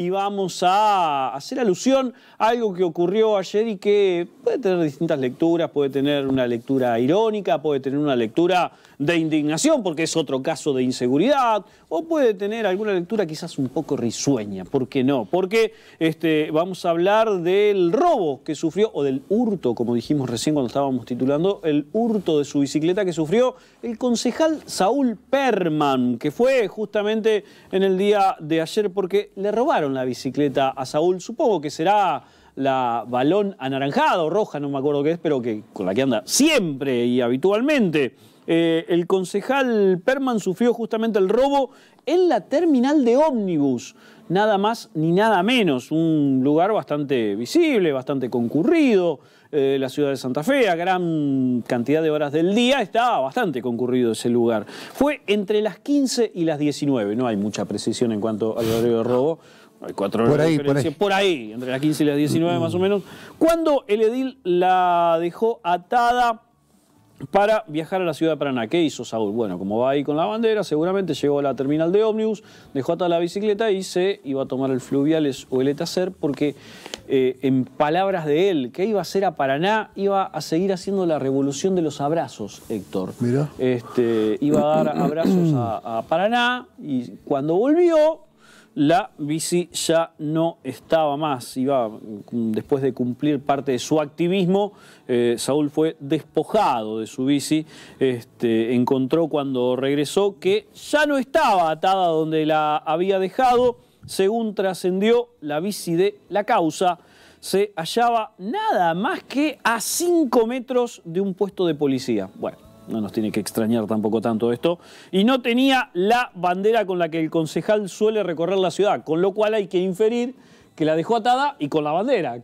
y vamos a hacer alusión a algo que ocurrió ayer y que puede tener distintas lecturas, puede tener una lectura irónica, puede tener una lectura de indignación porque es otro caso de inseguridad, o puede tener alguna lectura quizás un poco risueña, ¿por qué no? Porque este, vamos a hablar del robo que sufrió, o del hurto, como dijimos recién cuando estábamos titulando, el hurto de su bicicleta que sufrió el concejal Saúl Perman, que fue justamente en el día de ayer porque le robaron la bicicleta a Saúl. Supongo que será la balón anaranjado o roja, no me acuerdo qué es, pero que, con la que anda siempre y habitualmente. Eh, el concejal Perman sufrió justamente el robo en la terminal de ómnibus, nada más ni nada menos, un lugar bastante visible, bastante concurrido, eh, la ciudad de Santa Fe, a gran cantidad de horas del día, estaba bastante concurrido ese lugar. Fue entre las 15 y las 19, no hay mucha precisión en cuanto al horario de robo, hay cuatro por horas ahí, por ahí. entre las 15 y las 19 más o menos. cuando el edil la dejó atada para viajar a la ciudad de Paraná? ¿Qué hizo Saúl? Bueno, como va ahí con la bandera, seguramente llegó a la terminal de ómnibus, dejó atada la bicicleta y se iba a tomar el Fluviales o el Etacer porque, eh, en palabras de él, que iba a hacer a Paraná, iba a seguir haciendo la revolución de los abrazos, Héctor. Mira. Este, iba a dar abrazos a Paraná y cuando volvió la bici ya no estaba más. Iba, después de cumplir parte de su activismo, eh, Saúl fue despojado de su bici. Este, encontró cuando regresó que ya no estaba atada donde la había dejado. Según trascendió, la bici de la causa se hallaba nada más que a 5 metros de un puesto de policía. Bueno no nos tiene que extrañar tampoco tanto esto, y no tenía la bandera con la que el concejal suele recorrer la ciudad, con lo cual hay que inferir que la dejó atada y con la bandera,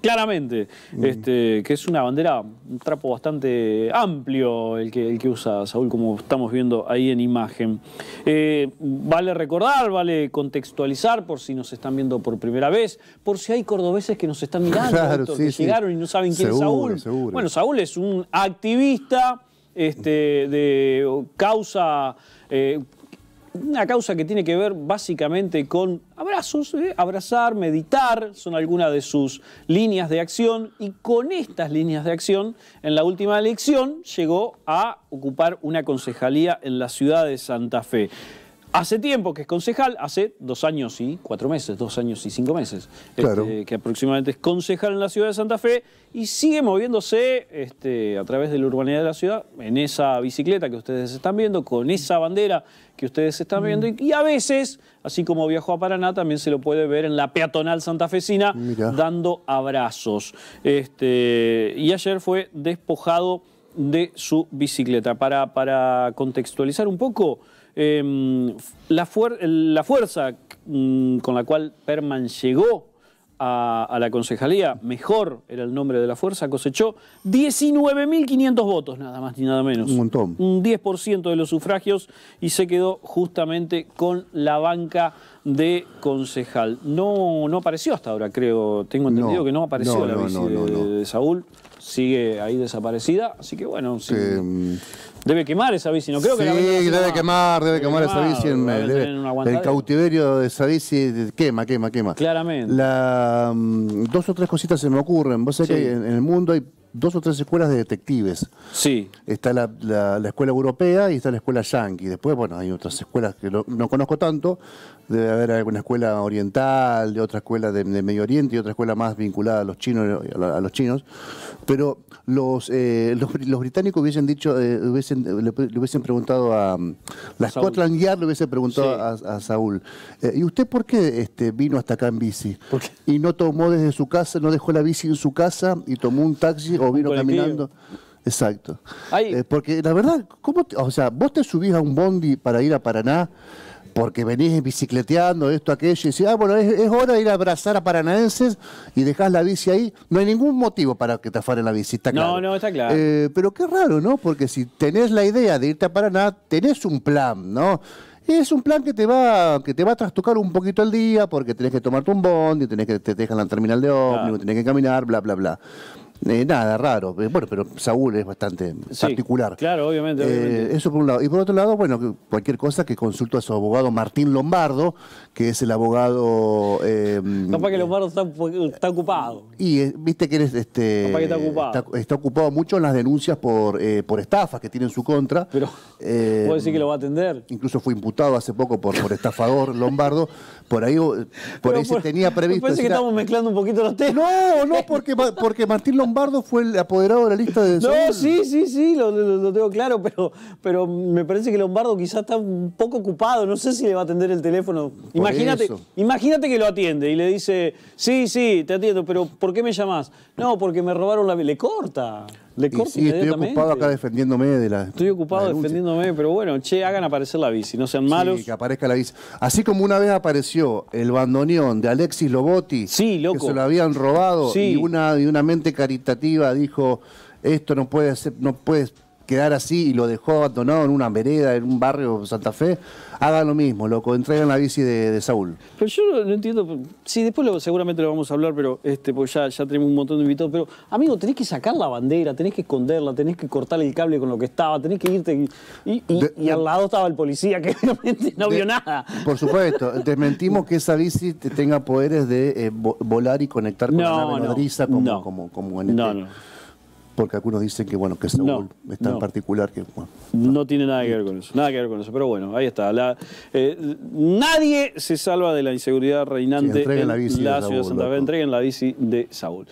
claramente, mm. este, que es una bandera, un trapo bastante amplio el que, el que usa Saúl, como estamos viendo ahí en imagen. Eh, vale recordar, vale contextualizar, por si nos están viendo por primera vez, por si hay cordobeses que nos están mirando, que llegaron y no saben quién es Saúl. Bueno, Saúl es un activista este, de causa, eh, una causa que tiene que ver básicamente con abrazos, eh, abrazar, meditar, son algunas de sus líneas de acción y con estas líneas de acción en la última elección llegó a ocupar una concejalía en la ciudad de Santa Fe. Hace tiempo que es concejal, hace dos años y cuatro meses, dos años y cinco meses, este, que aproximadamente es concejal en la ciudad de Santa Fe y sigue moviéndose este, a través de la urbanidad de la ciudad en esa bicicleta que ustedes están viendo, con esa bandera que ustedes están mm. viendo y, a veces, así como viajó a Paraná, también se lo puede ver en la peatonal santafesina dando abrazos. Este, y ayer fue despojado de su bicicleta. Para, para contextualizar un poco... Em, la, la, fuerza mm, con la cual Perman llegó a, a, la concejalía, mejor era el nombre de la fuerza, cosechó 19.500 votos, nada más ni nada menos. Un montón. Un 10% de los sufragios y se quedó justamente con la banca de concejal. No, no apareció hasta ahora, creo. Tengo entendido que no apareció la bici de, Saúl. Sigue ahí desaparecida. Así que bueno, sí. Mm, debe quemar esa bici, no creo sí, que la debe quemar, debe, quemar, esa bici. En, el cautiverio de esa bici quema, quema, quema. Claramente. La, mm, dos o tres cositas se me ocurren. Vos sabés que en el mundo hay dos o tres escuelas de detectives. Sí. Está la, escuela europea y está la escuela yankee. Después, bueno, hay otras escuelas que no, conozco tanto. Debe haber alguna escuela oriental, de otra escuela de, Medio Oriente y otra escuela más vinculada a los chinos, a, los chinos. Pero eh, los, los, británicos hubiesen dicho, eh, hubiesen, le, hubiesen preguntado a mm, la Scotland Yard le hubiese preguntado a, Saúl. Eh, ¿Y usted por qué este, vino hasta acá en bici? Y no tomó desde su casa, no dejó la bici en su casa y tomó un taxi vino caminando. Exacto. Eh, porque la verdad, ¿cómo o sea, vos te subís a un bondi para ir a Paraná porque venís bicicleteando, esto, aquello, y decís, ah, bueno, es, hora de ir a abrazar a paranaenses y dejás la bici ahí. No hay ningún motivo para que te afaren la bici, está claro. No, no, está claro. Eh, pero qué raro, ¿no? Porque si tenés la idea de irte a Paraná, tenés un plan, ¿no? es un plan que te va que te va a trastocar un poquito el día porque tenés que tomarte un bondi, tenés que te dejan la terminal de ómnibus, tenés que caminar, bla bla bla. Eh, nada, raro. Eh, bueno, pero Saúl es bastante particular. Claro, eh, obviamente, Eso por un lado. Y por otro lado, bueno, cualquier cosa que consulto a su abogado Martín Lombardo, que es el abogado. Eh, que Lombardo está, ocupado. Y viste que eres. Este, está ocupado. Está, ocupado mucho en las denuncias por, por estafas que tiene en su contra. Pero. ¿Puedo decir que lo va a atender? Incluso fue imputado hace poco por, por estafador Lombardo. Por ahí, por ahí se tenía previsto. parece que estamos mezclando un poquito los temas. No, no, porque, porque Martín Lombardo Lombardo fue el apoderado de la lista de... No, sí, sí, sí, lo, tengo claro, pero, pero me parece que Lombardo quizás está un poco ocupado, no sé si le va a atender el teléfono. imagínate, imagínate que lo atiende y le dice, sí, sí, te atiendo, pero ¿por qué me llamás? No, porque me robaron la... Le corta sí, estoy ocupado acá defendiéndome de la. Estoy ocupado defendiéndome, pero bueno, che, hagan aparecer la bici, no sean malos. Sí, que aparezca la bici. Así como una vez apareció el bandoneón de Alexis Loboti que se lo habían robado, y una de una mente caritativa dijo esto no puede ser, no puede quedar así y lo dejó abandonado en una vereda, en un barrio de Santa Fe, haga lo mismo, loco, entregan la bici de, Saúl. Pero yo no, entiendo, sí, después seguramente lo vamos a hablar, pero este, pues ya, ya tenemos un montón de invitados, pero amigo, tenés que sacar la bandera, tenés que esconderla, tenés que cortar el cable con lo que estaba, tenés que irte y, al lado estaba el policía que realmente no vio nada. Por supuesto, desmentimos que esa bici tenga poderes de eh, volar y conectar con la como, como, como en el este porque algunos dicen que bueno que Saúl es tan particular que no. tiene nada que ver con eso nada que ver con eso pero bueno ahí está eh, nadie se salva de la inseguridad reinante en la, ciudad de Santa Fe entreguen la bici de Saúl